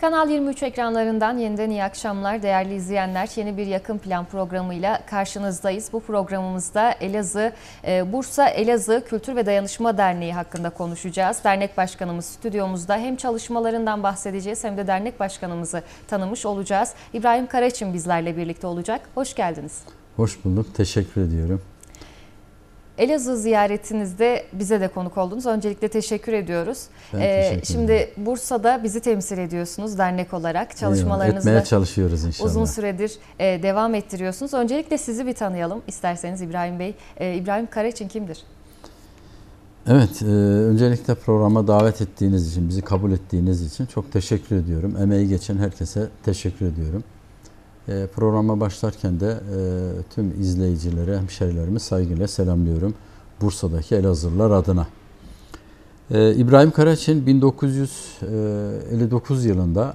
Kanal 23 ekranlarından yeniden iyi akşamlar değerli izleyenler. Yeni bir yakın plan programıyla karşınızdayız. Bu programımızda Elazığ, e, Bursa Elazığ Kültür ve Dayanışma Derneği hakkında konuşacağız. Dernek başkanımız stüdyomuzda hem çalışmalarından bahsedeceğiz hem de dernek başkanımızı tanımış olacağız. İbrahim Karaçin bizlerle birlikte olacak. Hoş geldiniz. Hoş bulduk. Teşekkür ediyorum. Elazığ ziyaretinizde bize de konuk oldunuz. Öncelikle teşekkür ediyoruz. Ben ee, teşekkür ederim. Şimdi Bursa'da bizi temsil ediyorsunuz dernek olarak. Çalışmalarınızı etmeye çalışıyoruz inşallah. Uzun süredir e, devam ettiriyorsunuz. Öncelikle sizi bir tanıyalım isterseniz İbrahim Bey. E, İbrahim Karaçin kimdir? Evet, e, öncelikle programa davet ettiğiniz için, bizi kabul ettiğiniz için çok teşekkür ediyorum. Emeği geçen herkese teşekkür ediyorum. E, programa başlarken de e, tüm izleyicilere, hemşerilerime saygıyla selamlıyorum. Bursa'daki Elazığlılar adına. E, İbrahim Karaçin 1959 e, yılında e,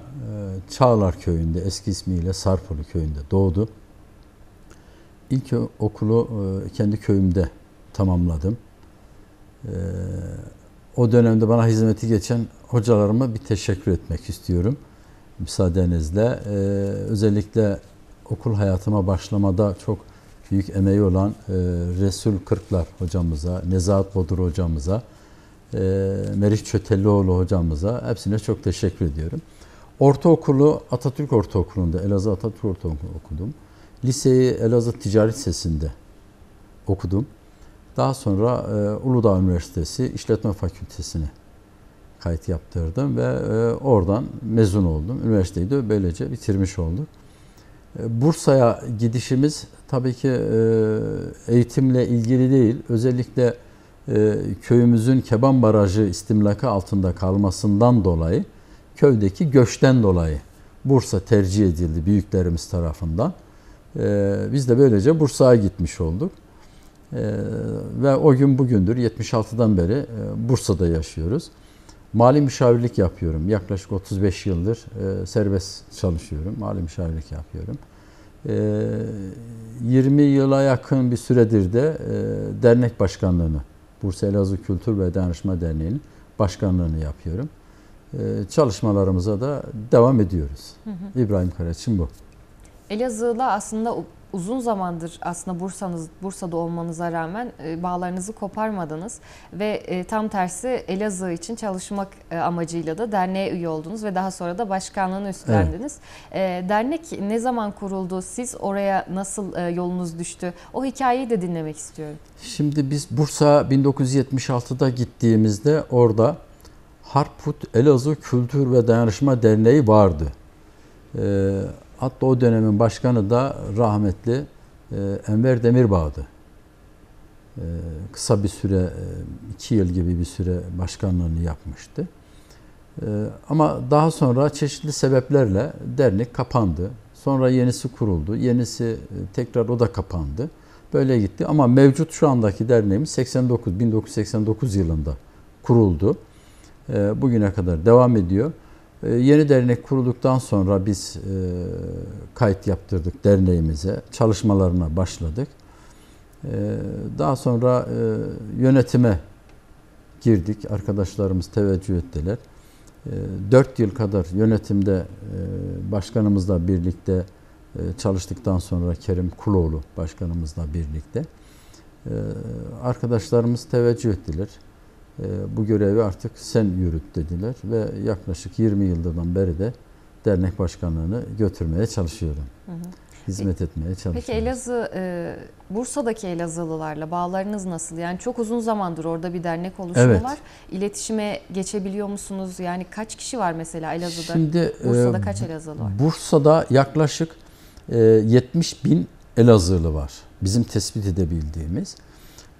Çağlar Köyü'nde, eski ismiyle Sarpılı Köyü'nde doğdu. İlk okulu e, kendi köyümde tamamladım. E, o dönemde bana hizmeti geçen hocalarıma bir teşekkür etmek istiyorum müsaadenizle. E, özellikle okul hayatıma başlamada çok büyük emeği olan e, Resul Kırklar hocamıza, Nezahat Bodur hocamıza, e, Meriç Çötellioğlu hocamıza hepsine çok teşekkür ediyorum. Ortaokulu Atatürk Ortaokulu'nda, Elazığ Atatürk Ortaokulu okudum. Liseyi Elazığ Ticaret Lisesi'nde okudum. Daha sonra e, Uludağ Üniversitesi İşletme Fakültesi'ne kayıt yaptırdım ve e, oradan mezun oldum. Üniversiteyi de böylece bitirmiş olduk. E, Bursa'ya gidişimiz tabii ki e, eğitimle ilgili değil. Özellikle köyümüzün Keban Barajı istimlaka altında kalmasından dolayı, köydeki göçten dolayı Bursa tercih edildi büyüklerimiz tarafından. biz de böylece Bursa'ya gitmiş olduk. ve o gün bugündür 76'dan beri Bursa'da yaşıyoruz. Mali müşavirlik yapıyorum. Yaklaşık 35 yıldır e, serbest çalışıyorum. Mali müşavirlik yapıyorum. E, 20 yıla yakın bir süredir de e, dernek başkanlığını, Bursa Elazığ Kültür ve Danışma Derneği'nin başkanlığını yapıyorum. E, çalışmalarımıza da devam ediyoruz. Hı hı. İbrahim Karaç'ın bu. Elazığ'la aslında uzun zamandır aslında Bursa'nız Bursa'da olmanıza rağmen e, bağlarınızı koparmadınız ve e, tam tersi Elazığ için çalışmak e, amacıyla da derneğe üye oldunuz ve daha sonra da başkanlığını üstlendiniz. Evet. Dernek ne zaman kuruldu? Siz oraya nasıl yolunuz düştü? O hikayeyi de dinlemek istiyorum. Şimdi biz Bursa 1976'da gittiğimizde orada Harput Elazığ Kültür ve Dayanışma Derneği vardı. Ee, Hatta o dönemin başkanı da rahmetli e, Enver Demirbağ'dı. E, kısa bir süre, e, iki yıl gibi bir süre başkanlığını yapmıştı. E, ama daha sonra çeşitli sebeplerle dernek kapandı. Sonra yenisi kuruldu. Yenisi e, tekrar o da kapandı. Böyle gitti ama mevcut şu andaki derneğimiz 89 1989 yılında kuruldu. E, bugüne kadar devam ediyor. Ee, yeni dernek kurulduktan sonra biz e, kayıt yaptırdık derneğimize. Çalışmalarına başladık. E, daha sonra e, yönetime girdik. Arkadaşlarımız teveccüh ettiler. E, ee, 4 yıl kadar yönetimde e, başkanımızla birlikte e, çalıştıktan sonra Kerim Kuloğlu başkanımızla birlikte e, arkadaşlarımız teveccüh ettiler. Ee, bu görevi artık sen yürüt dediler ve yaklaşık 20 yıldan beri de dernek başkanlığını götürmeye çalışıyorum. Hı hı. Hizmet peki, etmeye çalışıyorum. Peki Elazığ, e, Bursa'daki Elazığlılarla bağlarınız nasıl? Yani çok uzun zamandır orada bir dernek oluşumu evet. var. İletişime geçebiliyor musunuz? Yani kaç kişi var mesela Elazığ'da? Şimdi, e, Bursa'da e, kaç Elazığlı var? Bursa'da yaklaşık e, 70 bin Elazığlı var. Bizim tespit edebildiğimiz. Hı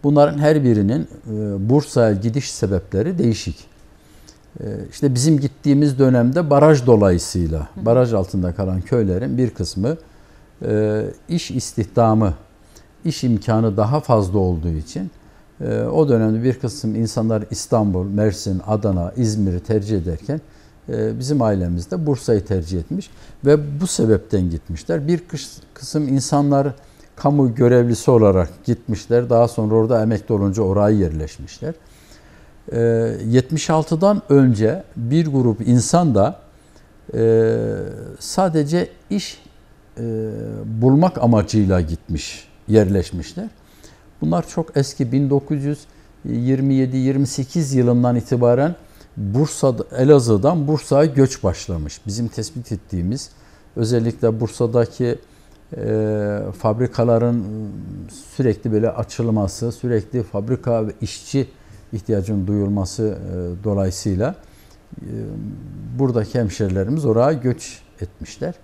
Bunların her birinin e, Bursa'ya gidiş sebepleri değişik. E, işte bizim gittiğimiz dönemde baraj dolayısıyla baraj altında kalan köylerin bir kısmı e, iş istihdamı, iş imkanı daha fazla olduğu için o dönemde bir kısım insanlar İstanbul, Mersin, Adana, İzmir'i tercih ederken bizim ailemizde Bursa'yı tercih etmiş ve bu sebepten gitmişler. Bir kısım insanlar kamu görevlisi olarak gitmişler. Daha sonra orada emekli olunca oraya yerleşmişler. 76'dan ee, önce bir grup insan da e, sadece iş e, bulmak amacıyla gitmiş, yerleşmişler. Bunlar çok eski 1927-28 yılından itibaren Bursa'da, Elazığ'dan Bursa'ya göç başlamış. Bizim tespit ettiğimiz özellikle Bursa'daki e, fabrikaların sürekli böyle açılması, sürekli fabrika ve işçi ihtiyacının duyulması e, dolayısıyla e, buradaki hemşerilerimiz oraya göç etmişler.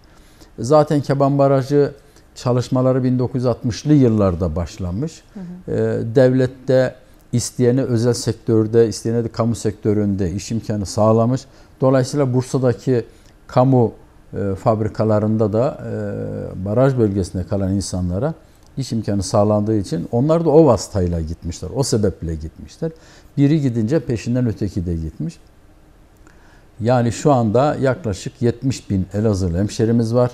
Zaten Keban Barajı çalışmaları 1960'lı yıllarda başlamış. Hı hı. E, devlette isteyene özel sektörde, isteyene de kamu sektöründe iş imkanı sağlamış. Dolayısıyla Bursa'daki kamu e, fabrikalarında da e, baraj bölgesinde kalan insanlara iş imkanı sağlandığı için onlar da o vasıtayla gitmişler. O sebeple gitmişler. Biri gidince peşinden öteki de gitmiş. Yani şu anda yaklaşık 70 bin Elazığlı hemşerimiz var.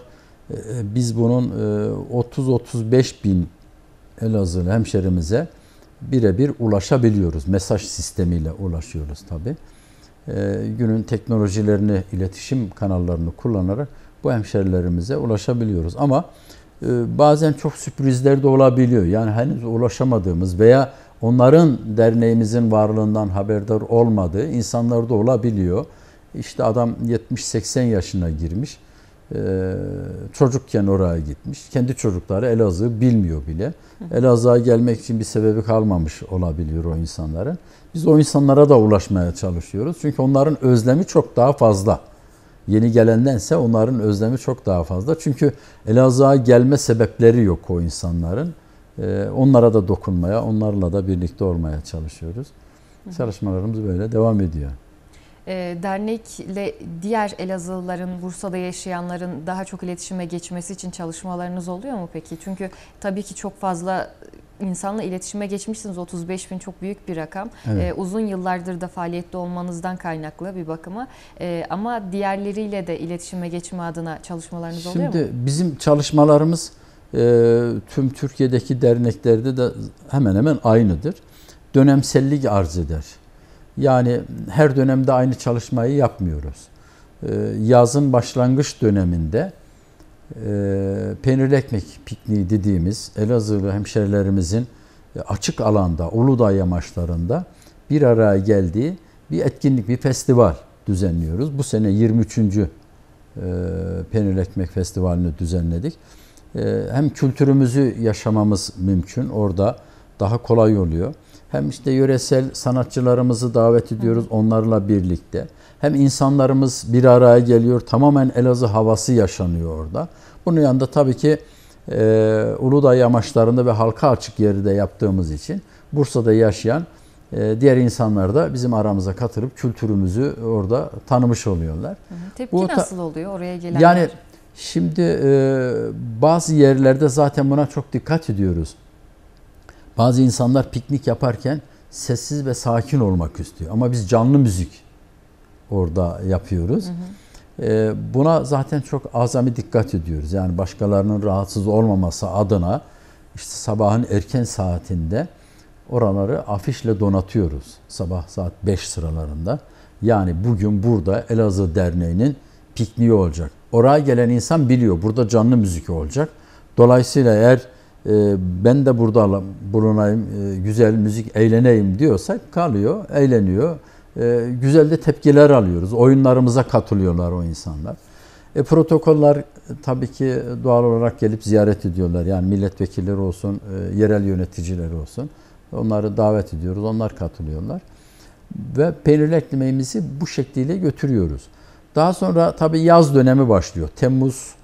E, biz bunun 30-35 bin Elazığlı hemşerimize birebir ulaşabiliyoruz. Mesaj sistemiyle ulaşıyoruz tabii. Ee, günün teknolojilerini, iletişim kanallarını kullanarak bu hemşerilerimize ulaşabiliyoruz. Ama e, bazen çok sürprizler de olabiliyor. Yani henüz ulaşamadığımız veya onların derneğimizin varlığından haberdar olmadığı insanlar da olabiliyor. İşte adam 70-80 yaşına girmiş. E, çocukken oraya gitmiş. Kendi çocukları Elazığ'ı bilmiyor bile. Elazığ'a gelmek için bir sebebi kalmamış olabiliyor o insanların. Biz o insanlara da ulaşmaya çalışıyoruz. Çünkü onların özlemi çok daha fazla. Yeni gelendense onların özlemi çok daha fazla. Çünkü Elazığ'a gelme sebepleri yok o insanların. Ee, onlara da dokunmaya, onlarla da birlikte olmaya çalışıyoruz. Çalışmalarımız böyle devam ediyor. Ee, dernekle diğer Elazığlıların, Bursa'da yaşayanların daha çok iletişime geçmesi için çalışmalarınız oluyor mu peki? Çünkü tabii ki çok fazla insanla iletişime geçmişsiniz. 35 bin çok büyük bir rakam. Evet. Ee, uzun yıllardır da faaliyette olmanızdan kaynaklı bir bakıma. Ee, ama diğerleriyle de iletişime geçme adına çalışmalarınız Şimdi oluyor mu? Şimdi bizim çalışmalarımız e, tüm Türkiye'deki derneklerde de hemen hemen aynıdır. Dönemsellik arz eder. Yani her dönemde aynı çalışmayı yapmıyoruz. Ee, yazın başlangıç döneminde e, peynirli ekmek pikniği dediğimiz Elazığlı hemşerilerimizin e, açık alanda, Uludağ yamaçlarında bir araya geldiği bir etkinlik, bir festival düzenliyoruz. Bu sene 23. E, peynirli Ekmek Festivali'ni düzenledik. Hem kültürümüzü yaşamamız mümkün orada daha kolay oluyor hem işte yöresel sanatçılarımızı davet ediyoruz onlarla birlikte. Hem insanlarımız bir araya geliyor. Tamamen Elazığ havası yaşanıyor orada. Bunun yanında tabii ki e, Uludağ yamaçlarında ve halka açık yerde yaptığımız için Bursa'da yaşayan e, diğer insanlar da bizim aramıza katılıp kültürümüzü orada tanımış oluyorlar. Tepki Bu, nasıl oluyor oraya gelenler? Yani şimdi e, bazı yerlerde zaten buna çok dikkat ediyoruz. Bazı insanlar piknik yaparken sessiz ve sakin olmak istiyor. Ama biz canlı müzik orada yapıyoruz. Hı hı. E, ee, buna zaten çok azami dikkat ediyoruz. Yani başkalarının rahatsız olmaması adına işte sabahın erken saatinde oraları afişle donatıyoruz. Sabah saat 5 sıralarında. Yani bugün burada Elazığ Derneği'nin pikniği olacak. Oraya gelen insan biliyor burada canlı müzik olacak. Dolayısıyla eğer e, ben de burada bulunayım, e, güzel müzik eğleneyim diyorsak kalıyor, eğleniyor. E, güzel de tepkiler alıyoruz. Oyunlarımıza katılıyorlar o insanlar. E, protokoller tabii ki doğal olarak gelip ziyaret ediyorlar. Yani milletvekilleri olsun, e, yerel yöneticileri olsun. Onları davet ediyoruz, onlar katılıyorlar. Ve peynirli ekmeğimizi bu şekliyle götürüyoruz. Daha sonra tabii yaz dönemi başlıyor. Temmuz,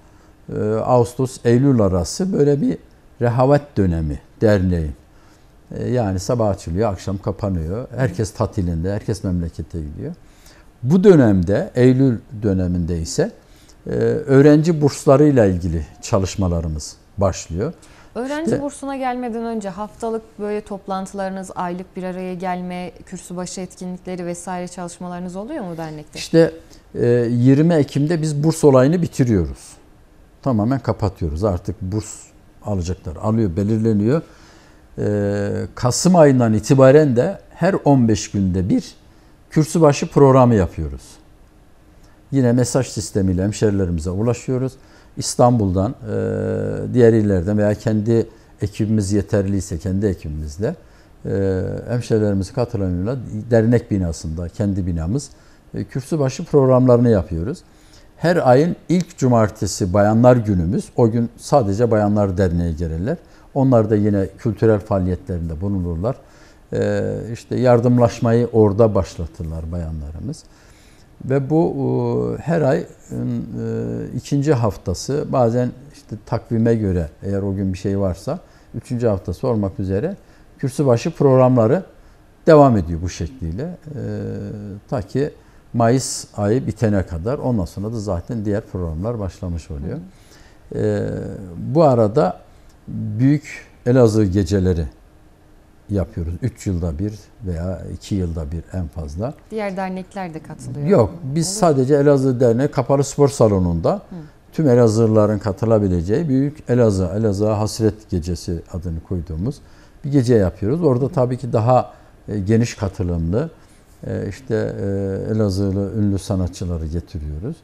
e, Ağustos, Eylül arası böyle bir Rehavet Dönemi Derneği. E, yani sabah açılıyor, akşam kapanıyor. Herkes tatilinde, herkes memlekete gidiyor. Bu dönemde, Eylül döneminde ise e, öğrenci burslarıyla ilgili çalışmalarımız başlıyor. Öğrenci işte, bursuna gelmeden önce haftalık böyle toplantılarınız, aylık bir araya gelme, kürsü başı etkinlikleri vesaire çalışmalarınız oluyor mu dernekte? İşte 20 e, Ekim'de biz burs olayını bitiriyoruz. Tamamen kapatıyoruz. Artık burs alacaklar. Alıyor, belirleniyor. Ee, Kasım ayından itibaren de her 15 günde bir kürsü başı programı yapıyoruz. Yine mesaj sistemiyle hemşerilerimize ulaşıyoruz. İstanbul'dan, e, diğer illerden veya kendi ekibimiz yeterliyse kendi ekibimizle e, hemşerilerimiz katılanıyla dernek binasında, kendi binamız e, kürsü başı programlarını yapıyoruz. Her ayın ilk cumartesi bayanlar günümüz. O gün sadece bayanlar derneğe gelirler. Onlar da yine kültürel faaliyetlerinde bulunurlar. Ee, işte yardımlaşmayı orada başlatırlar bayanlarımız. Ve bu e, her ay e, ikinci haftası bazen işte takvime göre eğer o gün bir şey varsa üçüncü haftası olmak üzere kürsübaşı programları devam ediyor bu şekliyle. E, ta ki Mayıs ayı bitene kadar ondan sonra da zaten diğer programlar başlamış oluyor. Hı hı. Ee, bu arada büyük Elazığ geceleri yapıyoruz. Üç yılda bir veya iki yılda bir en fazla. Diğer dernekler de katılıyor. Yok. Biz Olur. sadece Elazığ Derneği Kapalı Spor Salonu'nda Hı. tüm Elazığlıların katılabileceği büyük Elazığ, Elazığ Hasret Gecesi adını koyduğumuz bir gece yapıyoruz. Orada tabii ki daha e, geniş katılımlı, e, işte e, Elazığlı ünlü sanatçıları getiriyoruz.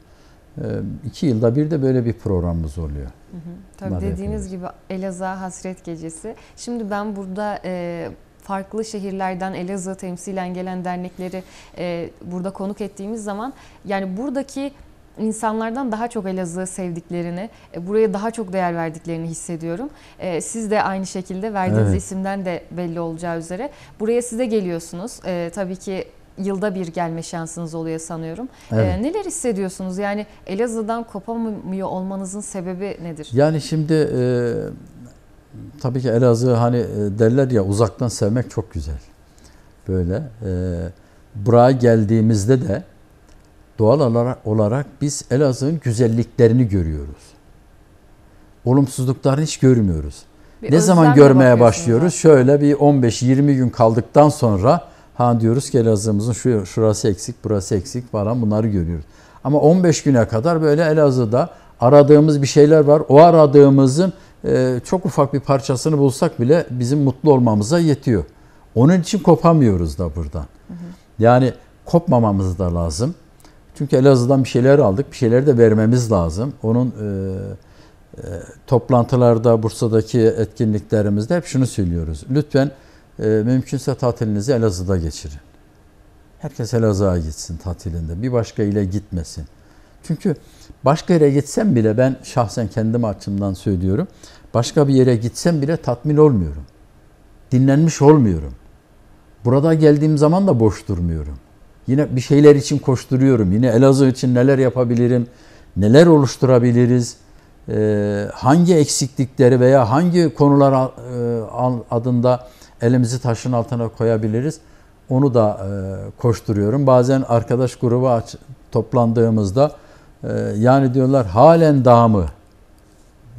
E, iki yılda bir de böyle bir programımız oluyor. Hı hı. Tabii Bunları dediğiniz yapıyoruz. gibi Elazığ Hasret Gecesi. Şimdi ben burada e, farklı şehirlerden Elazığ temsilen gelen dernekleri e, burada konuk ettiğimiz zaman yani buradaki insanlardan daha çok Elazığ'ı sevdiklerini, buraya daha çok değer verdiklerini hissediyorum. Siz de aynı şekilde verdiğiniz evet. isimden de belli olacağı üzere. Buraya size geliyorsunuz. Tabii ki yılda bir gelme şansınız oluyor sanıyorum. Ee, evet. E, neler hissediyorsunuz? Yani Elazığ'dan kopamıyor olmanızın sebebi nedir? Yani şimdi e, tabii ki Elazığ hani e, derler ya uzaktan sevmek çok güzel. Böyle. E, buraya geldiğimizde de doğal olarak biz Elazığ'ın güzelliklerini görüyoruz. Olumsuzluklarını hiç görmüyoruz. Bir ne zaman görmeye başlıyoruz? Da. Şöyle bir 15-20 gün kaldıktan sonra Ha diyoruz ki Elazığ'ımızın şu, şurası eksik, burası eksik falan bunları görüyoruz. Ama 15 güne kadar böyle Elazığ'da aradığımız bir şeyler var. O aradığımızın e, çok ufak bir parçasını bulsak bile bizim mutlu olmamıza yetiyor. Onun için kopamıyoruz da buradan. Yani kopmamamız da lazım. Çünkü Elazığ'dan bir şeyler aldık, bir şeyler de vermemiz lazım. Onun e, e, toplantılarda, Bursa'daki etkinliklerimizde hep şunu söylüyoruz. Lütfen e, mümkünse tatilinizi Elazığ'da geçirin. Herkes Elazığ'a gitsin tatilinde. Bir başka ile gitmesin. Çünkü başka yere gitsem bile ben şahsen kendim açımdan söylüyorum. Başka bir yere gitsem bile tatmin olmuyorum. Dinlenmiş olmuyorum. Burada geldiğim zaman da boş durmuyorum. Yine bir şeyler için koşturuyorum. Yine Elazığ için neler yapabilirim, neler oluşturabiliriz, ee, hangi eksiklikleri veya hangi konular e, adında elimizi taşın altına koyabiliriz. Onu da e, koşturuyorum. Bazen arkadaş grubu aç, toplandığımızda e, yani diyorlar halen daha mı?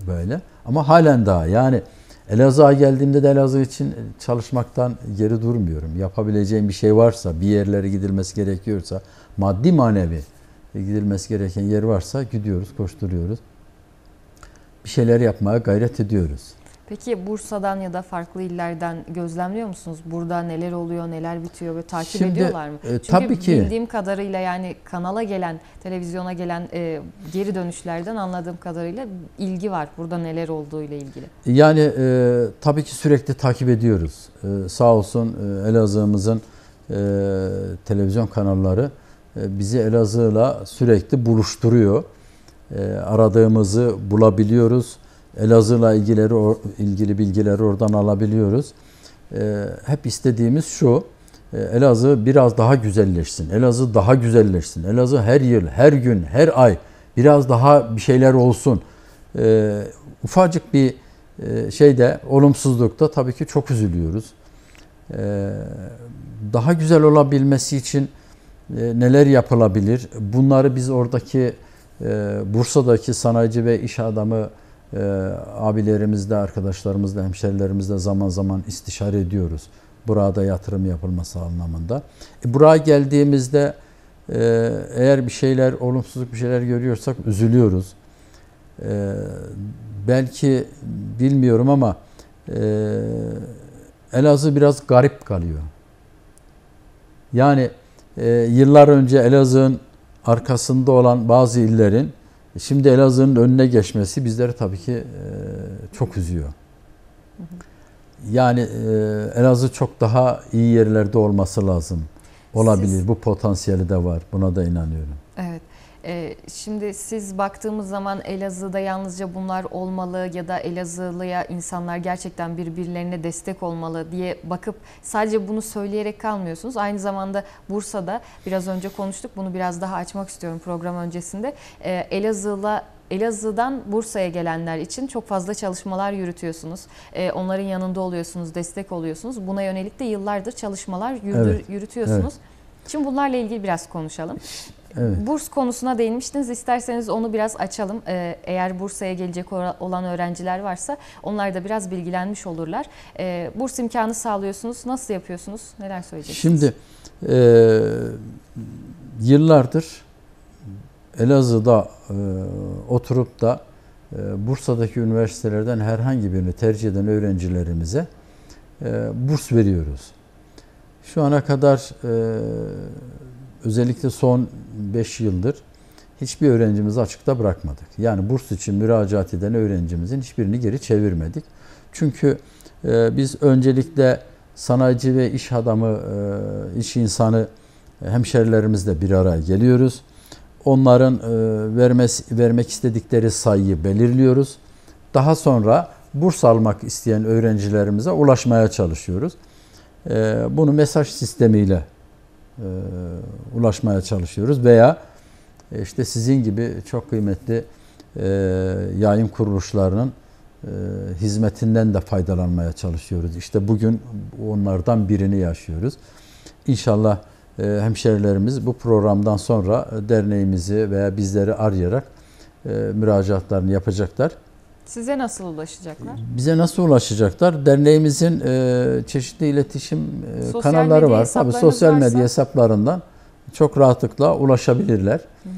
Böyle. Ama halen daha. Yani Elazığ'a geldiğimde de Elazığ için çalışmaktan geri durmuyorum. Yapabileceğim bir şey varsa, bir yerlere gidilmesi gerekiyorsa, maddi manevi gidilmesi gereken yer varsa gidiyoruz, koşturuyoruz. Bir şeyler yapmaya gayret ediyoruz. Peki Bursa'dan ya da farklı illerden gözlemliyor musunuz? Burada neler oluyor, neler bitiyor ve takip Şimdi, ediyorlar mı? E, Çünkü tabii ki. bildiğim kadarıyla yani kanala gelen, televizyona gelen e, geri dönüşlerden anladığım kadarıyla ilgi var. Burada neler olduğu ile ilgili. Yani e, tabii ki sürekli takip ediyoruz. E, sağ olsun e, Elazığ'ımızın e, televizyon kanalları e, bizi Elazığ'la sürekli buluşturuyor. E, aradığımızı bulabiliyoruz Elazığ'la ilgileri, ilgili bilgileri oradan alabiliyoruz. Ee, hep istediğimiz şu, e, Elazığ biraz daha güzelleşsin, Elazığ daha güzelleşsin, Elazığ her yıl, her gün, her ay biraz daha bir şeyler olsun. Ee, ufacık bir e, şeyde, olumsuzlukta tabii ki çok üzülüyoruz. Ee, daha güzel olabilmesi için e, neler yapılabilir? Bunları biz oradaki Bursa'daki sanayici ve iş adamı e, ee, abilerimizle, arkadaşlarımızla, hemşerilerimizle zaman zaman istişare ediyoruz. Burada yatırım yapılması anlamında. E, buraya geldiğimizde e, eğer bir şeyler, olumsuzluk bir şeyler görüyorsak üzülüyoruz. E, belki bilmiyorum ama e, Elazığ biraz garip kalıyor. Yani e, yıllar önce Elazığ'ın arkasında olan bazı illerin e, şimdi Elazığ'ın önüne geçmesi bizleri tabii ki e, çok üzüyor. Yani e, Elazığ çok daha iyi yerlerde olması lazım. Olabilir. Siz... Bu potansiyeli de var. Buna da inanıyorum. Ee, şimdi siz baktığımız zaman Elazığ'da yalnızca bunlar olmalı ya da Elazığlıya insanlar gerçekten birbirlerine destek olmalı diye bakıp sadece bunu söyleyerek kalmıyorsunuz. Aynı zamanda Bursa'da biraz önce konuştuk bunu biraz daha açmak istiyorum program öncesinde. Ee, Elazığ'la Elazığ'dan Bursa'ya gelenler için çok fazla çalışmalar yürütüyorsunuz. Ee, onların yanında oluyorsunuz, destek oluyorsunuz. Buna yönelik de yıllardır çalışmalar yürütür, evet, yürütüyorsunuz. Evet. Şimdi bunlarla ilgili biraz konuşalım. Evet. Burs konusuna değinmiştiniz. İsterseniz onu biraz açalım. Ee, eğer Bursa'ya gelecek olan öğrenciler varsa onlar da biraz bilgilenmiş olurlar. Ee, burs imkanı sağlıyorsunuz. Nasıl yapıyorsunuz? Neler söyleyeceksiniz? Şimdi e, yıllardır Elazığ'da e, oturup da e, Bursa'daki üniversitelerden herhangi birini tercih eden öğrencilerimize e, burs veriyoruz. Şu ana kadar e, özellikle son 5 yıldır hiçbir öğrencimizi açıkta bırakmadık. Yani burs için müracaat eden öğrencimizin hiçbirini geri çevirmedik. Çünkü e, biz öncelikle sanayici ve iş adamı, e, iş insanı e, hemşerilerimizle bir araya geliyoruz. Onların e, vermes, vermek istedikleri sayıyı belirliyoruz. Daha sonra burs almak isteyen öğrencilerimize ulaşmaya çalışıyoruz. E, bunu mesaj sistemiyle e, ulaşmaya çalışıyoruz veya e, işte sizin gibi çok kıymetli e, yayın kuruluşlarının e, hizmetinden de faydalanmaya çalışıyoruz. İşte bugün onlardan birini yaşıyoruz. İnşallah e, hemşerilerimiz bu programdan sonra e, derneğimizi veya bizleri arayarak e, müracaatlarını yapacaklar. Size nasıl ulaşacaklar? Bize nasıl ulaşacaklar? Derneğimizin e, çeşitli iletişim e, kanalları var. Tabii sosyal varsa... medya hesaplarından çok rahatlıkla ulaşabilirler. Hı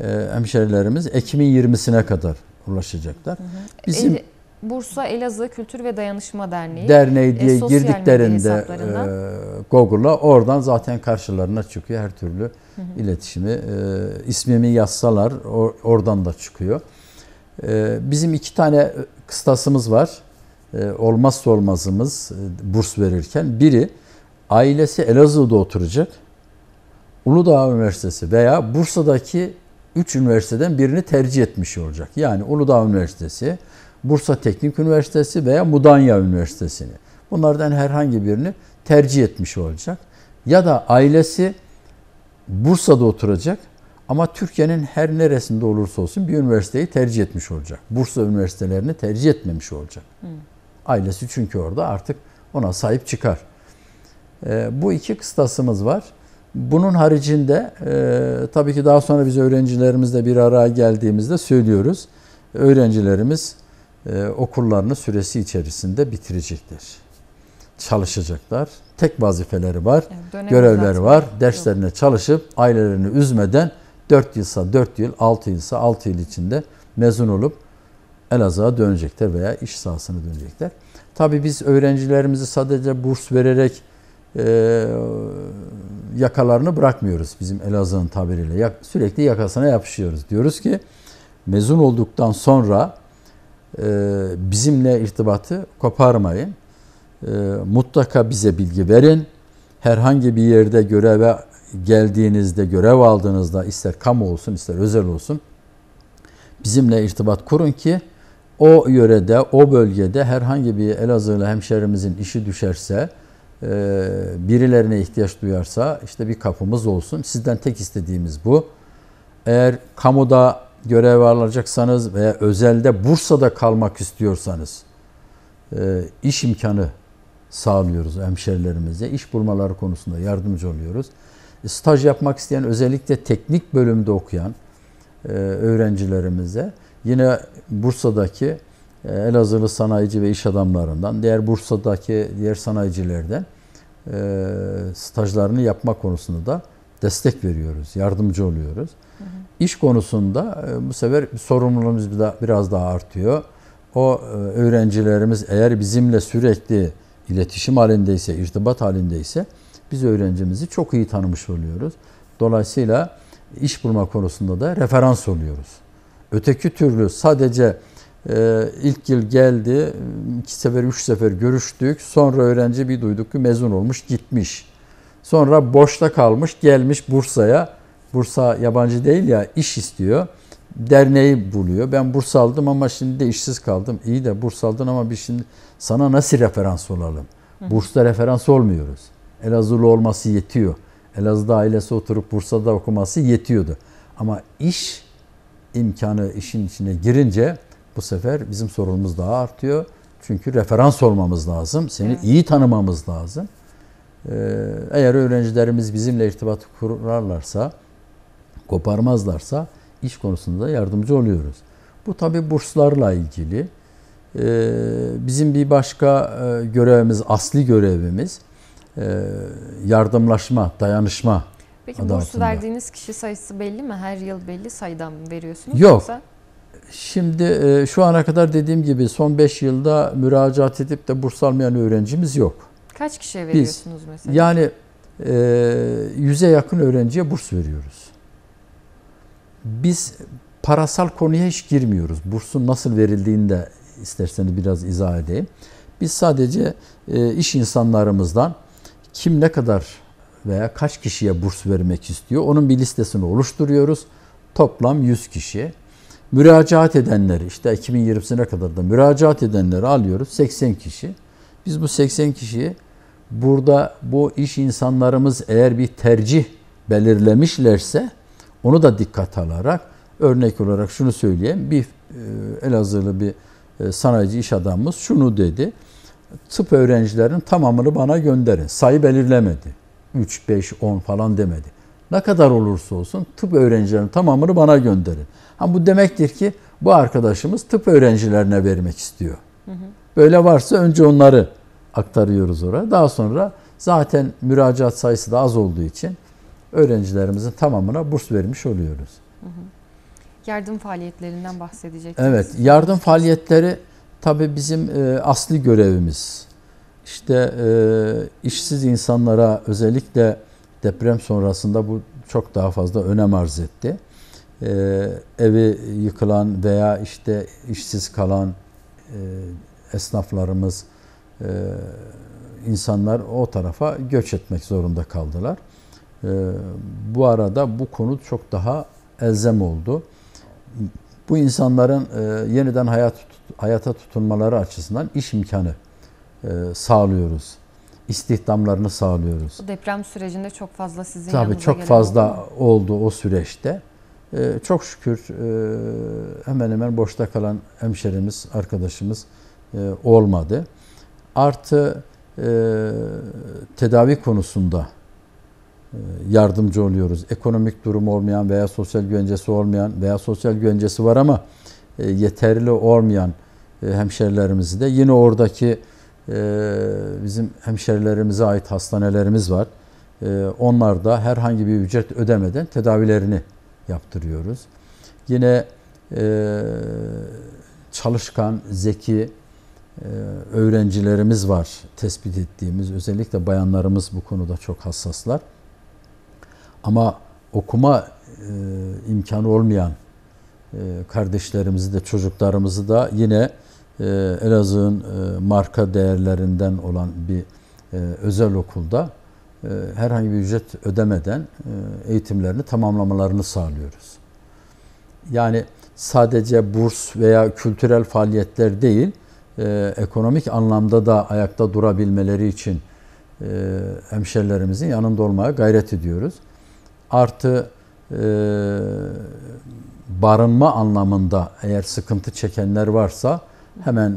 hı. E, hemşerilerimiz Ekim'in 20'sine kadar ulaşacaklar. Hı hı. Bizim El, Bursa Elazığ Kültür ve Dayanışma Derneği Derneği e, diye e, girdiklerinde e, Google'a oradan zaten karşılarına çıkıyor her türlü hı hı. iletişimi. E, ismimi yazsalar or, oradan da çıkıyor. Ee, bizim iki tane e, kıstasımız var. Ee, olmazsa olmazımız e, burs verirken. Biri ailesi Elazığ'da oturacak. Uludağ Üniversitesi veya Bursa'daki üç üniversiteden birini tercih etmiş olacak. Yani Uludağ Üniversitesi, Bursa Teknik Üniversitesi veya Mudanya Üniversitesi'ni. Bunlardan herhangi birini tercih etmiş olacak. Ya da ailesi Bursa'da oturacak ama Türkiye'nin her neresinde olursa olsun bir üniversiteyi tercih etmiş olacak. Bursa üniversitelerini tercih etmemiş olacak. Hı. Hmm. Ailesi çünkü orada artık ona sahip çıkar. E, bu iki kıstasımız var. Bunun haricinde e, tabii ki daha sonra biz öğrencilerimizle bir araya geldiğimizde söylüyoruz. Öğrencilerimiz e, okullarını süresi içerisinde bitirecektir. Çalışacaklar. Tek vazifeleri var, yani görevleri var. Derslerine çalışıp ailelerini üzmeden 4 yılsa 4 yıl, 6 yılsa 6 yıl içinde mezun olup Elazığ'a dönecekler veya iş sahasına dönecekler. Tabii biz öğrencilerimizi sadece burs vererek e, yakalarını bırakmıyoruz bizim Elazığ'ın tabiriyle. Yak, sürekli yakasına yapışıyoruz. Diyoruz ki mezun olduktan sonra e, bizimle irtibatı koparmayın. E, mutlaka bize bilgi verin. Herhangi bir yerde göreve geldiğinizde, görev aldığınızda ister kamu olsun ister özel olsun bizimle irtibat kurun ki o yörede, o bölgede herhangi bir Elazığlı hemşerimizin işi düşerse, e, birilerine ihtiyaç duyarsa işte bir kapımız olsun. Sizden tek istediğimiz bu. Eğer kamuda görev alacaksanız veya özelde Bursa'da kalmak istiyorsanız e, iş imkanı sağlıyoruz hemşerilerimize. iş bulmaları konusunda yardımcı oluyoruz staj yapmak isteyen özellikle teknik bölümde okuyan e, öğrencilerimize yine Bursa'daki e, Elazığlı sanayici ve iş adamlarından, diğer Bursa'daki diğer sanayicilerden e, stajlarını yapma konusunda da destek veriyoruz, yardımcı oluyoruz. Hı hı. İş konusunda bu sefer sorumluluğumuz biraz daha artıyor. O öğrencilerimiz eğer bizimle sürekli iletişim halindeyse, irtibat halindeyse biz öğrencimizi çok iyi tanımış oluyoruz. Dolayısıyla iş bulma konusunda da referans oluyoruz. Öteki türlü sadece e, ilk yıl geldi, iki sefer, üç sefer görüştük. Sonra öğrenci bir duyduk ki mezun olmuş, gitmiş. Sonra boşta kalmış, gelmiş Bursa'ya. Bursa yabancı değil ya, iş istiyor. Derneği buluyor. Ben Bursa aldım ama şimdi de işsiz kaldım. İyi de Bursa aldın ama biz şimdi sana nasıl referans olalım? Burs'ta referans olmuyoruz. Elazığlı olması yetiyor. Elazığ'da ailesi oturup Bursa'da okuması yetiyordu. Ama iş imkanı işin içine girince bu sefer bizim sorunumuz daha artıyor. Çünkü referans olmamız lazım. Seni evet. iyi tanımamız lazım. Ee, eğer öğrencilerimiz bizimle irtibat kurarlarsa, koparmazlarsa iş konusunda yardımcı oluyoruz. Bu tabi burslarla ilgili. Ee, bizim bir başka e, görevimiz, asli görevimiz ee, yardımlaşma, dayanışma Peki adı burs altında. verdiğiniz kişi sayısı belli mi? Her yıl belli sayıdan mı veriyorsunuz? Yok. Yoksa? Şimdi e, şu ana kadar dediğim gibi son 5 yılda müracaat edip de burs almayan öğrencimiz yok. Kaç kişiye veriyorsunuz Biz, mesela? Yani e, yüze yakın öğrenciye burs veriyoruz. Biz parasal konuya hiç girmiyoruz. Bursun nasıl verildiğini de isterseniz biraz izah edeyim. Biz sadece e, iş insanlarımızdan kim ne kadar veya kaç kişiye burs vermek istiyor onun bir listesini oluşturuyoruz. Toplam 100 kişi. Müracaat edenleri işte 2020'sine kadar da müracaat edenleri alıyoruz 80 kişi. Biz bu 80 kişiyi burada bu iş insanlarımız eğer bir tercih belirlemişlerse onu da dikkat alarak örnek olarak şunu söyleyeyim. Bir e, Elazığlı bir e, sanayici iş adamımız şunu dedi tıp öğrencilerin tamamını bana gönderin. Sayı belirlemedi. 3, 5, 10 falan demedi. Ne kadar olursa olsun tıp öğrencilerin tamamını bana gönderin. Ha bu demektir ki bu arkadaşımız tıp öğrencilerine vermek istiyor. Hı hı. Böyle varsa önce onları aktarıyoruz oraya. Daha sonra zaten müracaat sayısı da az olduğu için öğrencilerimizin tamamına burs vermiş oluyoruz. Hı hı. Yardım faaliyetlerinden bahsedecektiniz. Evet, yardım faaliyetleri Tabii bizim e, asli görevimiz işte e, işsiz insanlara özellikle deprem sonrasında bu çok daha fazla önem arz etti. E, evi yıkılan veya işte işsiz kalan e, esnaflarımız, e, insanlar o tarafa göç etmek zorunda kaldılar. E, bu arada bu konu çok daha elzem oldu. Bu insanların e, yeniden hayat hayata tutunmaları açısından iş imkanı e, sağlıyoruz. İstihdamlarını sağlıyoruz. Bu deprem sürecinde çok fazla sizin Tabii çok fazla oldu, oldu o süreçte. E, çok şükür hemen hemen boşta kalan hemşerimiz, arkadaşımız olmadı. Artı tedavi konusunda e, yardımcı oluyoruz. Ekonomik durumu olmayan veya sosyal güvencesi olmayan veya sosyal güvencesi var ama e, yeterli olmayan e, hemşerilerimizi de yine oradaki bizim hemşerilerimize ait hastanelerimiz var. Onlar da herhangi bir ücret ödemeden tedavilerini yaptırıyoruz. Yine çalışkan, zeki öğrencilerimiz var tespit ettiğimiz. Özellikle bayanlarımız bu konuda çok hassaslar. Ama okuma e, imkanı olmayan e, kardeşlerimizi de çocuklarımızı da yine e, Elazığ'ın e, marka değerlerinden olan bir e, özel okulda e, herhangi bir ücret ödemeden e, eğitimlerini tamamlamalarını sağlıyoruz. Yani sadece burs veya kültürel faaliyetler değil, e, ekonomik anlamda da ayakta durabilmeleri için e, hemşerilerimizin yanında olmaya gayret ediyoruz artı e, barınma anlamında eğer sıkıntı çekenler varsa hemen e,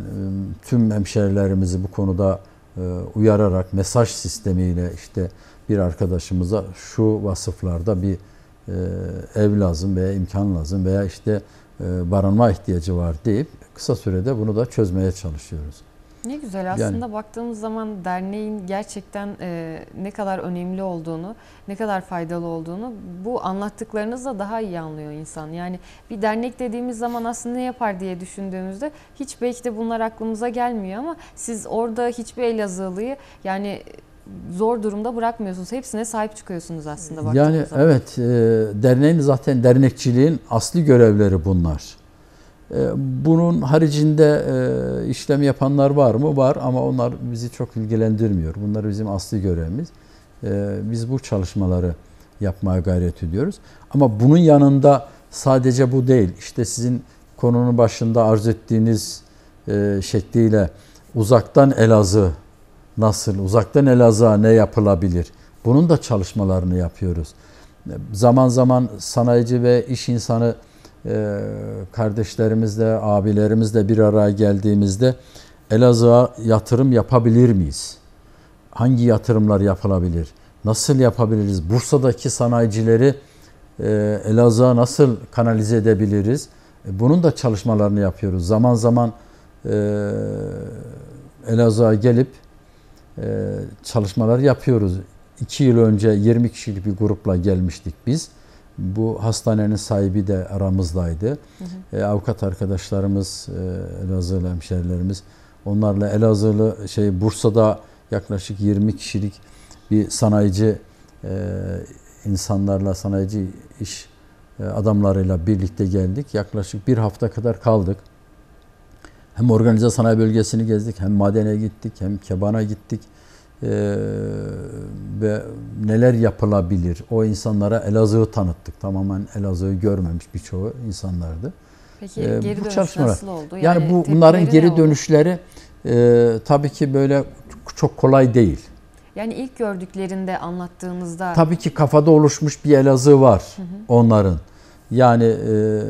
tüm hemşerilerimizi bu konuda e, uyararak mesaj sistemiyle işte bir arkadaşımıza şu vasıflarda bir e, ev lazım veya imkan lazım veya işte e, barınma ihtiyacı var deyip kısa sürede bunu da çözmeye çalışıyoruz. Ne güzel aslında yani, baktığımız zaman derneğin gerçekten e, ne kadar önemli olduğunu, ne kadar faydalı olduğunu bu anlattıklarınızla daha iyi anlıyor insan. Yani bir dernek dediğimiz zaman aslında ne yapar diye düşündüğümüzde hiç belki de bunlar aklımıza gelmiyor ama siz orada hiçbir Elazığlıyı yani zor durumda bırakmıyorsunuz. Hepsine sahip çıkıyorsunuz aslında baktığımız yani, zaman. Yani evet e, derneğin zaten dernekçiliğin asli görevleri bunlar. Ee, bunun haricinde e, işlem yapanlar var mı? Var ama onlar bizi çok ilgilendirmiyor. Bunlar bizim asli görevimiz. Ee, biz bu çalışmaları yapmaya gayret ediyoruz. Ama bunun yanında sadece bu değil. İşte sizin konunun başında arz ettiğiniz e, şekliyle uzaktan Elazığ nasıl, uzaktan Elazığ'a ne yapılabilir? Bunun da çalışmalarını yapıyoruz. Ee, zaman zaman sanayici ve iş insanı ee, kardeşlerimizle, abilerimizle bir araya geldiğimizde Elazığ'a yatırım yapabilir miyiz? Hangi yatırımlar yapılabilir? Nasıl yapabiliriz? Bursa'daki sanayicileri e, Elazığ'a nasıl kanalize edebiliriz? E, bunun da çalışmalarını yapıyoruz. Zaman zaman e, Elazığ'a gelip çalışmalar yapıyoruz. İki yıl önce 20 kişilik bir grupla gelmiştik biz. Bu hastanenin sahibi de aramızdaydı. Hı hı. E, avukat arkadaşlarımız, e, Elazığlı hemşerilerimiz, onlarla Elazığlı şey Bursa'da yaklaşık 20 kişilik bir sanayici e, insanlarla sanayici iş e, adamlarıyla birlikte geldik. Yaklaşık bir hafta kadar kaldık. Hem organize sanayi bölgesini gezdik, hem madene gittik, hem kebana gittik. Ee, ve neler yapılabilir? O insanlara Elazığ'ı tanıttık. Tamamen Elazığ'ı görmemiş birçoğu insanlardı. Peki ee, geri bu çalışmalar. nasıl oldu? Yani, yani bu bunların geri dönüşleri e, tabii ki böyle çok kolay değil. Yani ilk gördüklerinde anlattığınızda tabii ki kafada oluşmuş bir Elazığ var hı hı. onların. Yani e,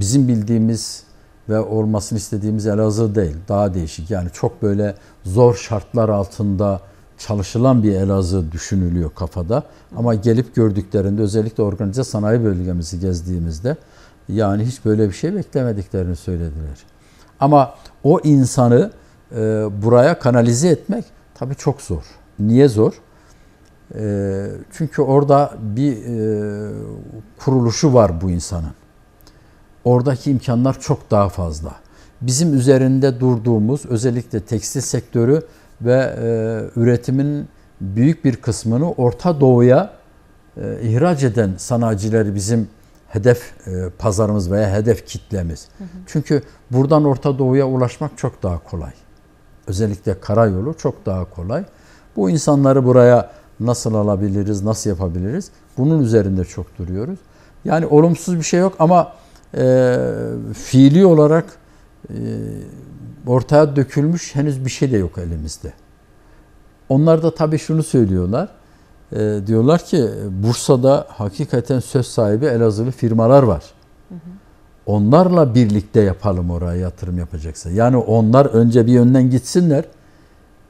bizim bildiğimiz ve olmasını istediğimiz Elazığ değil. Daha değişik. Yani çok böyle zor şartlar altında çalışılan bir Elazığ düşünülüyor kafada. Ama gelip gördüklerinde özellikle organize sanayi bölgemizi gezdiğimizde yani hiç böyle bir şey beklemediklerini söylediler. Ama o insanı e, buraya kanalize etmek tabii çok zor. Niye zor? E, çünkü orada bir e, kuruluşu var bu insanın. Oradaki imkanlar çok daha fazla. Bizim üzerinde durduğumuz özellikle tekstil sektörü ve e, üretimin büyük bir kısmını Orta Doğu'ya e, ihraç eden sanayiciler bizim hedef e, pazarımız veya hedef kitlemiz. Hı hı. Çünkü buradan Orta Doğu'ya ulaşmak çok daha kolay. Özellikle karayolu çok daha kolay. Bu insanları buraya nasıl alabiliriz, nasıl yapabiliriz? Bunun üzerinde çok duruyoruz. Yani olumsuz bir şey yok ama e, fiili olarak e, ortaya dökülmüş henüz bir şey de yok elimizde. Onlar da tabii şunu söylüyorlar. E, diyorlar ki Bursa'da hakikaten söz sahibi Elazığlı firmalar var. Onlarla birlikte yapalım oraya yatırım yapacaksa. Yani onlar önce bir yönden gitsinler.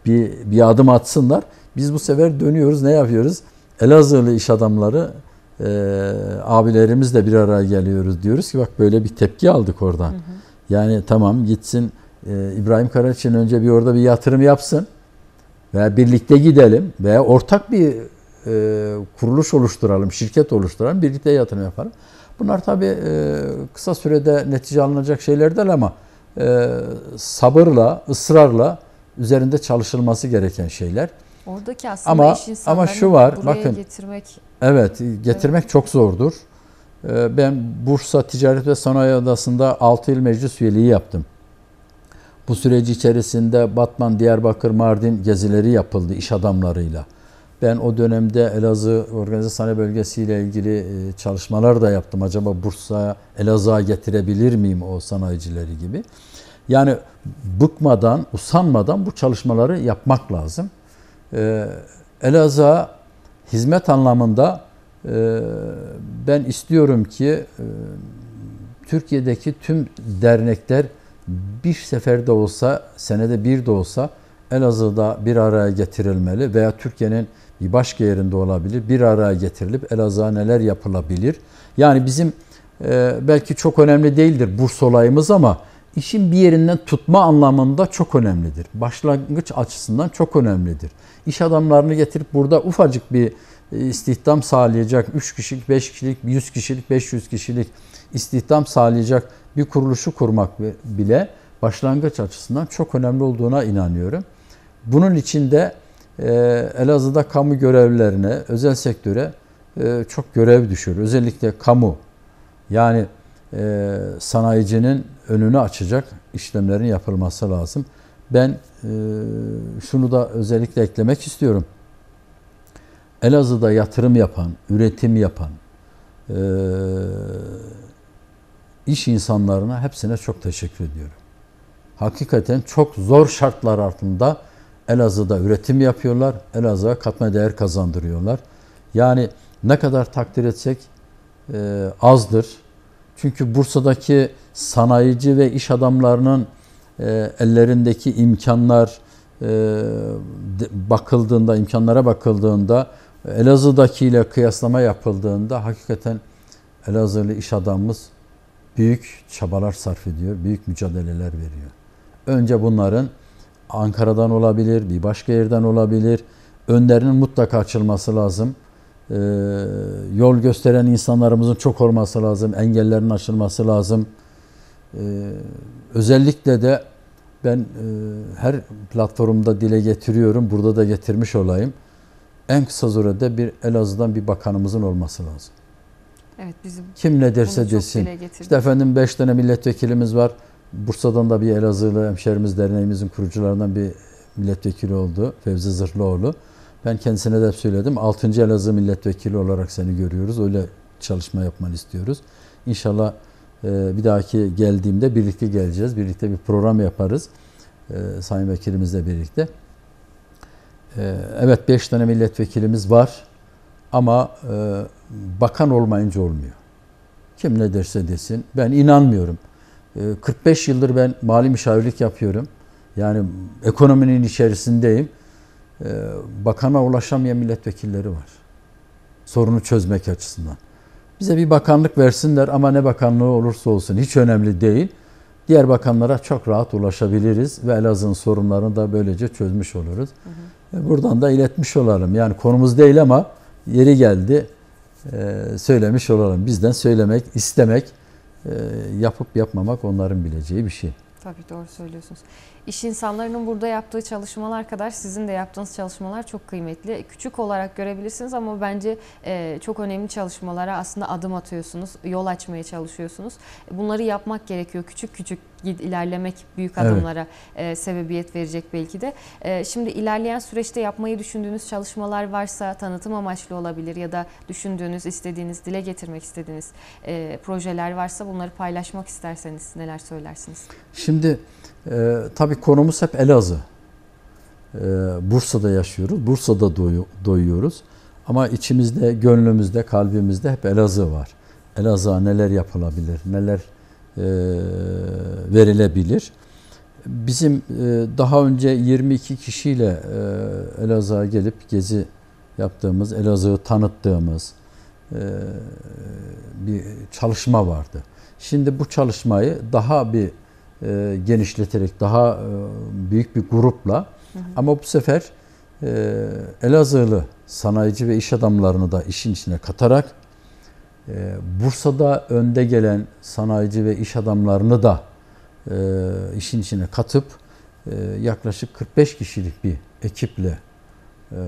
Bir, bir adım atsınlar. Biz bu sefer dönüyoruz ne yapıyoruz? Elazığlı iş adamları e, abilerimizle bir araya geliyoruz diyoruz ki bak böyle bir tepki aldık oradan. Hı hı. Yani tamam gitsin ee, İbrahim Karaçin önce bir orada bir yatırım yapsın veya birlikte gidelim veya ortak bir e, kuruluş oluşturalım, şirket oluşturalım, birlikte yatırım yapalım. Bunlar tabii e, kısa sürede netice alınacak şeyler değil ama e, sabırla, ısrarla üzerinde çalışılması gereken şeyler. Oradaki aslında ama, iş ama şu var, buraya bakın, getirmek. Evet, getirmek evet. çok zordur. E, ben Bursa Ticaret ve Sanayi Odası'nda 6 yıl meclis üyeliği yaptım. Bu süreci içerisinde Batman, Diyarbakır, Mardin gezileri yapıldı iş adamlarıyla. Ben o dönemde Elazığ Organize Sanayi Bölgesi ile ilgili e, çalışmalar da yaptım. Acaba Bursa'ya, Elazığ'a getirebilir miyim o sanayicileri gibi? Yani bıkmadan, usanmadan bu çalışmaları yapmak lazım. E, Elazığ'a hizmet anlamında e, ben istiyorum ki Türkiye'deki tüm dernekler bir seferde olsa, senede bir de olsa en Elazığ'da bir araya getirilmeli veya Türkiye'nin bir başka yerinde olabilir. Bir araya getirilip Elazığ'a neler yapılabilir? Yani bizim e, belki çok önemli değildir burs olayımız ama işin bir yerinden tutma anlamında çok önemlidir. Başlangıç açısından çok önemlidir. İş adamlarını getirip burada ufacık bir e, istihdam sağlayacak 3 kişilik, 5 kişilik, 100 kişilik, 500 kişilik istihdam sağlayacak bir kuruluşu kurmak bile başlangıç açısından çok önemli olduğuna inanıyorum. Bunun içinde e, Elazığ'da kamu görevlerine özel sektöre e, çok görev düşüyor. Özellikle kamu yani e, sanayicinin önünü açacak işlemlerin yapılması lazım. Ben şunu da özellikle eklemek istiyorum. Elazığ'da yatırım yapan, üretim yapan, iş insanlarına hepsine çok teşekkür ediyorum. Hakikaten çok zor şartlar altında Elazığ'da üretim yapıyorlar. Elazığ'a katma değer kazandırıyorlar. Yani ne kadar takdir etsek e, azdır. Çünkü Bursa'daki sanayici ve iş adamlarının e, ellerindeki imkanlar e, bakıldığında, imkanlara bakıldığında Elazığ'daki ile kıyaslama yapıldığında hakikaten Elazığlı iş adamımız büyük çabalar sarf ediyor, büyük mücadeleler veriyor. Önce bunların Ankara'dan olabilir, bir başka yerden olabilir. Önlerinin mutlaka açılması lazım. Ee, yol gösteren insanlarımızın çok olması lazım. Engellerin aşılması lazım. Ee, özellikle de ben e, her platformda dile getiriyorum. Burada da getirmiş olayım. En kısa sürede bir Elazığ'dan bir bakanımızın olması lazım. Evet bizim kim ne derse desin. İşte efendim beş tane milletvekilimiz var. Bursa'dan da bir Elazığlı hemşerimiz derneğimizin kurucularından bir milletvekili oldu. Fevzi Zırhlıoğlu. Ben kendisine de söyledim. 6. Elazığ milletvekili olarak seni görüyoruz. Öyle çalışma yapmanı istiyoruz. İnşallah e, bir dahaki geldiğimde birlikte geleceğiz. Birlikte bir program yaparız. E, Sayın Vekilimizle birlikte. E, evet 5 tane milletvekilimiz var. Ama e, bakan olmayınca olmuyor. Kim ne derse desin. Ben inanmıyorum. E, 45 yıldır ben mali müşavirlik yapıyorum. Yani ekonominin içerisindeyim. E, bakana ulaşamayan milletvekilleri var. Sorunu çözmek açısından. Bize bir bakanlık versinler ama ne bakanlığı olursa olsun hiç önemli değil. Diğer bakanlara çok rahat ulaşabiliriz ve Elazığ'ın sorunlarını da böylece çözmüş oluruz. Hı hı. E, buradan da iletmiş olalım. Yani konumuz değil ama yeri geldi e, söylemiş olalım. Bizden söylemek, istemek, e, yapıp yapmamak onların bileceği bir şey. Tabii doğru söylüyorsunuz. İş insanlarının burada yaptığı çalışmalar kadar sizin de yaptığınız çalışmalar çok kıymetli. Küçük olarak görebilirsiniz ama bence e, çok önemli çalışmalara aslında adım atıyorsunuz, yol açmaya çalışıyorsunuz. Bunları yapmak gerekiyor. Küçük küçük ilerlemek büyük adımlara evet. sebebiyet verecek belki de. E, şimdi ilerleyen süreçte yapmayı düşündüğünüz çalışmalar varsa tanıtım amaçlı olabilir ya da düşündüğünüz, istediğiniz, dile getirmek istediğiniz e, projeler varsa bunları paylaşmak isterseniz neler söylersiniz? Şimdi... Ee, tabii konumuz hep Elazığ. Ee, Bursa'da yaşıyoruz, Bursa'da doyuyoruz. Ama içimizde, gönlümüzde, kalbimizde hep Elazığ var. Elazığ'a neler yapılabilir, neler e, verilebilir. Bizim e, daha önce 22 kişiyle e, Elazığ'a gelip gezi yaptığımız, Elazığ'ı tanıttığımız e, bir çalışma vardı. Şimdi bu çalışmayı daha bir e, genişleterek daha e, büyük bir grupla hı hı. ama bu sefer e, Elazığlı sanayici ve iş adamlarını da işin içine katarak e, Bursa'da önde gelen sanayici ve iş adamlarını da e, işin içine katıp e, yaklaşık 45 kişilik bir ekiple e,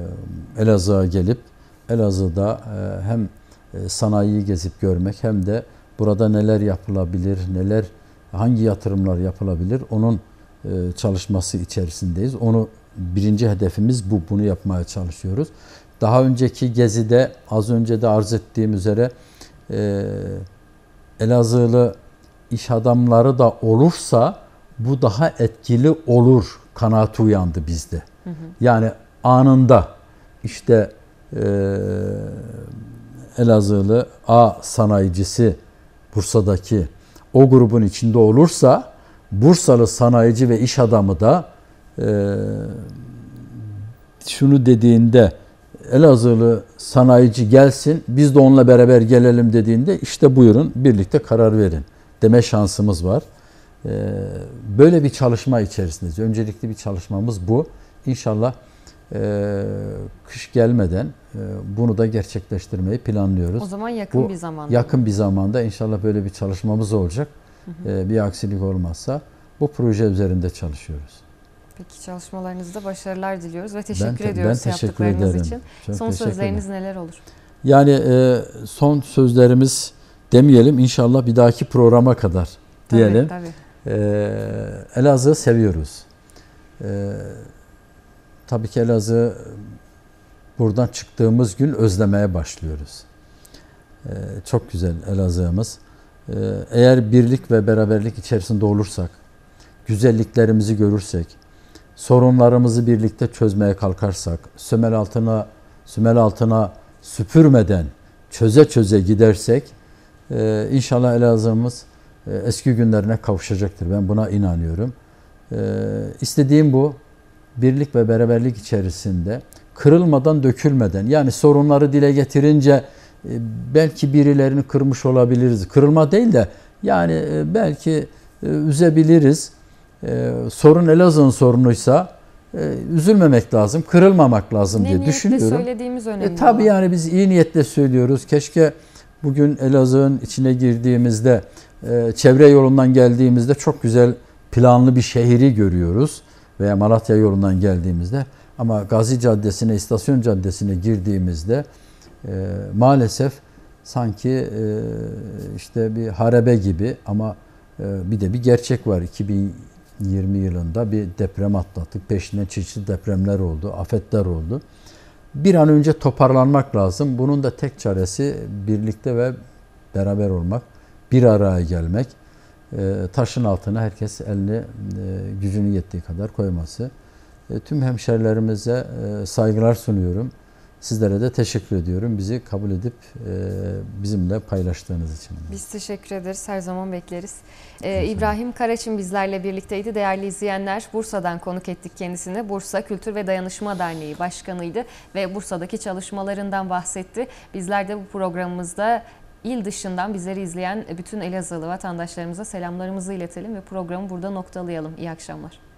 Elazığ'a gelip Elazığ'da e, hem e, sanayiyi gezip görmek hem de burada neler yapılabilir, neler hangi yatırımlar yapılabilir onun e, çalışması içerisindeyiz. Onu birinci hedefimiz bu. Bunu yapmaya çalışıyoruz. Daha önceki gezide az önce de arz ettiğim üzere e, Elazığlı iş adamları da olursa bu daha etkili olur kanaati uyandı bizde. Hı hı. Yani anında işte e, Elazığlı A sanayicisi Bursa'daki o grubun içinde olursa Bursalı sanayici ve iş adamı da e, şunu dediğinde Elazığlı sanayici gelsin biz de onunla beraber gelelim dediğinde işte buyurun birlikte karar verin deme şansımız var. E, böyle bir çalışma içerisindeyiz. Öncelikli bir çalışmamız bu. İnşallah ee, kış gelmeden e, bunu da gerçekleştirmeyi planlıyoruz. O zaman yakın Bu, bir zamanda. Yakın bir zamanda inşallah böyle bir çalışmamız olacak. Hı hı. Ee, bir aksilik olmazsa bu proje üzerinde çalışıyoruz. Peki çalışmalarınızda başarılar diliyoruz ve teşekkür ben, ediyoruz ben teşekkür yaptıklarınız ederim. için. Çok son sözleriniz ederim. neler olur? Yani e, son sözlerimiz demeyelim inşallah bir dahaki programa kadar diyelim. Tabii, tabii. E, ee, Elazığ'ı seviyoruz. E, tabii ki Elazığ e, buradan çıktığımız gün özlemeye başlıyoruz. Ee, çok güzel Elazığ'ımız. Ee, eğer birlik ve beraberlik içerisinde olursak, güzelliklerimizi görürsek, sorunlarımızı birlikte çözmeye kalkarsak, sömel altına sömel altına süpürmeden çöze çöze gidersek e, inşallah Elazığ'ımız e, eski günlerine kavuşacaktır. Ben buna inanıyorum. E, istediğim bu birlik ve beraberlik içerisinde kırılmadan dökülmeden yani sorunları dile getirince e, belki birilerini kırmış olabiliriz. Kırılma değil de yani e, belki e, üzebiliriz. Sorun Elazığ'ın sorunuysa üzülmemek lazım, kırılmamak lazım ne diye düşünüyorum. Ne söylediğimiz önemli. E, tabii yani biz iyi niyetle söylüyoruz. Keşke bugün Elazığ'ın içine girdiğimizde, çevre yolundan geldiğimizde çok güzel planlı bir şehri görüyoruz veya Malatya yolundan geldiğimizde ama Gazi Caddesi'ne, İstasyon Caddesi'ne girdiğimizde e, maalesef sanki e, işte bir harebe gibi ama e, bir de bir gerçek var. 2020 yılında bir deprem atlattık. Peşine çeşitli depremler oldu, afetler oldu. Bir an önce toparlanmak lazım. Bunun da tek çaresi birlikte ve beraber olmak, bir araya gelmek. Ee, taşın altına herkes elini e, gücünü yettiği kadar koyması. E, tüm hemşerilerimize e, saygılar sunuyorum. Sizlere de teşekkür ediyorum bizi kabul edip bizimle paylaştığınız için. Biz teşekkür ederiz. Her zaman bekleriz. Ee, İbrahim Karaçin bizlerle birlikteydi. Değerli izleyenler Bursa'dan konuk ettik kendisini. Bursa Kültür ve Dayanışma Derneği Başkanı'ydı ve Bursa'daki çalışmalarından bahsetti. Bizler de bu programımızda il dışından bizleri izleyen bütün Elazığlı vatandaşlarımıza selamlarımızı iletelim ve programı burada noktalayalım. İyi akşamlar.